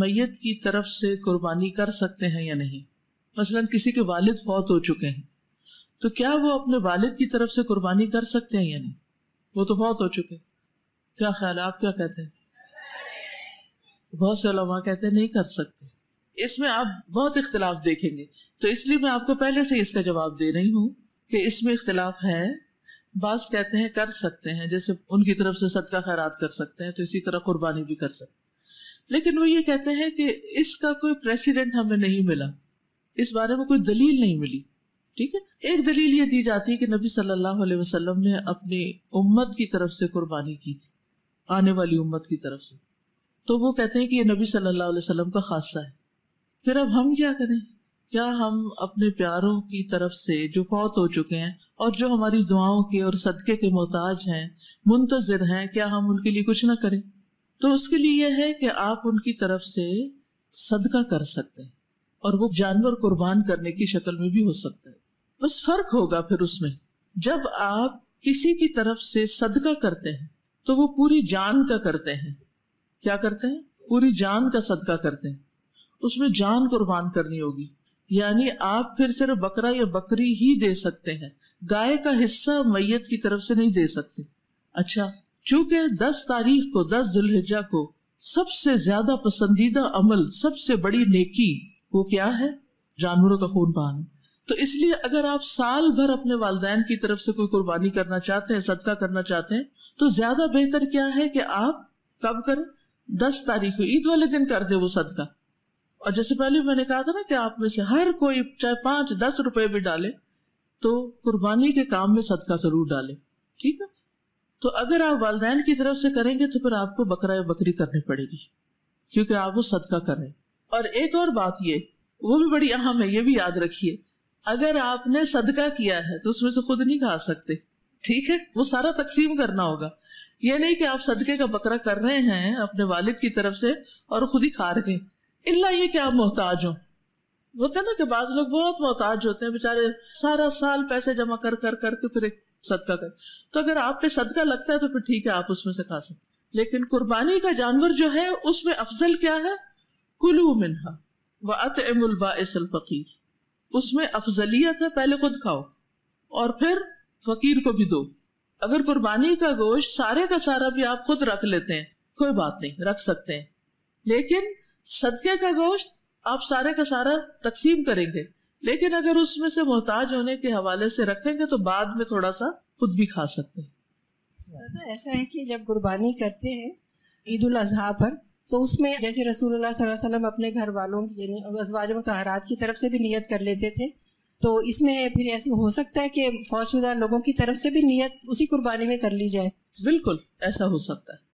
मैयत की तरफ से कुर्बानी कर सकते हैं या नहीं मसलन किसी के वालिद फौत हो चुके हैं तो क्या वो अपने वालिद की तरफ से कुर्बानी कर सकते हैं या नहीं वो तो फौत हो चुके क्या ख्याल आप क्या कहते हैं बहुत से लोग कहते हैं नहीं कर सकते इसमें आप बहुत इख्तलाफ देखेंगे तो इसलिए मैं आपको पहले से इसका जवाब दे रही हूँ कि इसमें इख्तलाफ है बास कहते हैं कर सकते हैं जैसे उनकी तरफ से सदका खैरात कर सकते हैं तो इसी तरह कुर्बानी भी कर सकते हैं लेकिन वो ये कहते हैं कि इसका कोई प्रेसिडेंट हमें नहीं मिला इस बारे में कोई दलील नहीं मिली ठीक है एक दलील ये दी जाती है कि नबी सल्लल्लाहु अलैहि वसल्लम ने अपनी उम्मत की तरफ से कुर्बानी की थी आने वाली उम्मत की तरफ से तो वो कहते हैं कि ये नबी सल्लल्लाहु अलैहि वसल्लम का खासा है फिर अब हम क्या करें क्या हम अपने प्यारों की तरफ से जो फौत हो चुके हैं और जो हमारी दुआओं के और सदक़े के मोहताज हैं मुंतजर हैं क्या हम उनके लिए कुछ ना करें तो उसके लिए यह है कि आप उनकी तरफ से सदका कर सकते हैं और वो जानवर कुर्बान करने की शक्ल में भी हो सकता है बस फर्क होगा फिर उसमें जब आप किसी की तरफ से सदका करते हैं तो वो पूरी जान का करते हैं क्या करते हैं पूरी जान का सदका करते हैं उसमें जान कुर्बान करनी होगी यानी आप फिर सिर्फ बकरा या बकरी ही दे सकते हैं गाय का हिस्सा मैयत की तरफ से नहीं दे सकते अच्छा चूंकि 10 तारीख को 10 जुल्हिजा को सबसे ज्यादा पसंदीदा अमल सबसे बड़ी नेकी वो क्या है जानवरों का खून बहाना तो इसलिए अगर आप साल भर अपने वालदेन की तरफ से कोई कुर्बानी करना चाहते हैं सदका करना चाहते हैं तो ज्यादा बेहतर क्या है कि आप कब करें दस तारीख को ईद वाले दिन कर दे वो सदका और जैसे पहले मैंने कहा था ना कि आप में से हर कोई चाहे पांच दस रुपए भी डाले तो कुर्बानी के काम में सदका जरूर डाले ठीक है तो अगर आप वालदेन की तरफ से करेंगे तो फिर आपको बकरा या बकरी करनी पड़ेगी क्योंकि आप वो सदका कर रहे हैं और एक और बात ये वो भी बड़ी अहम है ये भी याद रखिए अगर आपने सदका किया है तो उसमें से खुद नहीं खा सकते ठीक है वो सारा तकसीम करना होगा ये नहीं कि आप सदके का बकरा कर रहे हैं अपने वालिद की तरफ से और खुद ही खा रहे हैं इल्ला ये कि आप मोहताज हो होता है ना कि बाज लोग बहुत मोहताज होते हैं बेचारे सारा साल पैसे जमा कर कर करके फिर सदका कर तो अगर आप पे सदका लगता है तो फिर ठीक है आप उसमें से खा सकते लेकिन कुर्बानी का जानवर जो है उसमें अफजल क्या है कुलू मिनहा व अतबासल फकीर उसमें अफजलियत है पहले खुद खाओ और फिर फकीर को भी दो अगर कुर्बानी का गोश्त सारे का सारा भी आप खुद रख लेते हैं कोई बात नहीं रख सकते हैं लेकिन सदके का गोश्त आप सारे का सारा तकसीम करेंगे लेकिन अगर उसमें से मोहताज होने के हवाले से रखेंगे तो बाद में थोड़ा सा खुद भी खा सकते हैं तो ऐसा है कि जब कुर्बानी करते हैं ईद उल अजहा पर तो उसमें जैसे रसूलुल्लाह सल्लल्लाहु अलैहि वसल्लम अपने घर वालों की यानी अजवाज मुतहरात की तरफ से भी नियत कर लेते थे तो इसमें फिर ऐसे हो सकता है कि फौजशुदा लोगों की तरफ से भी नियत उसी कुर्बानी में कर ली जाए बिल्कुल ऐसा हो सकता है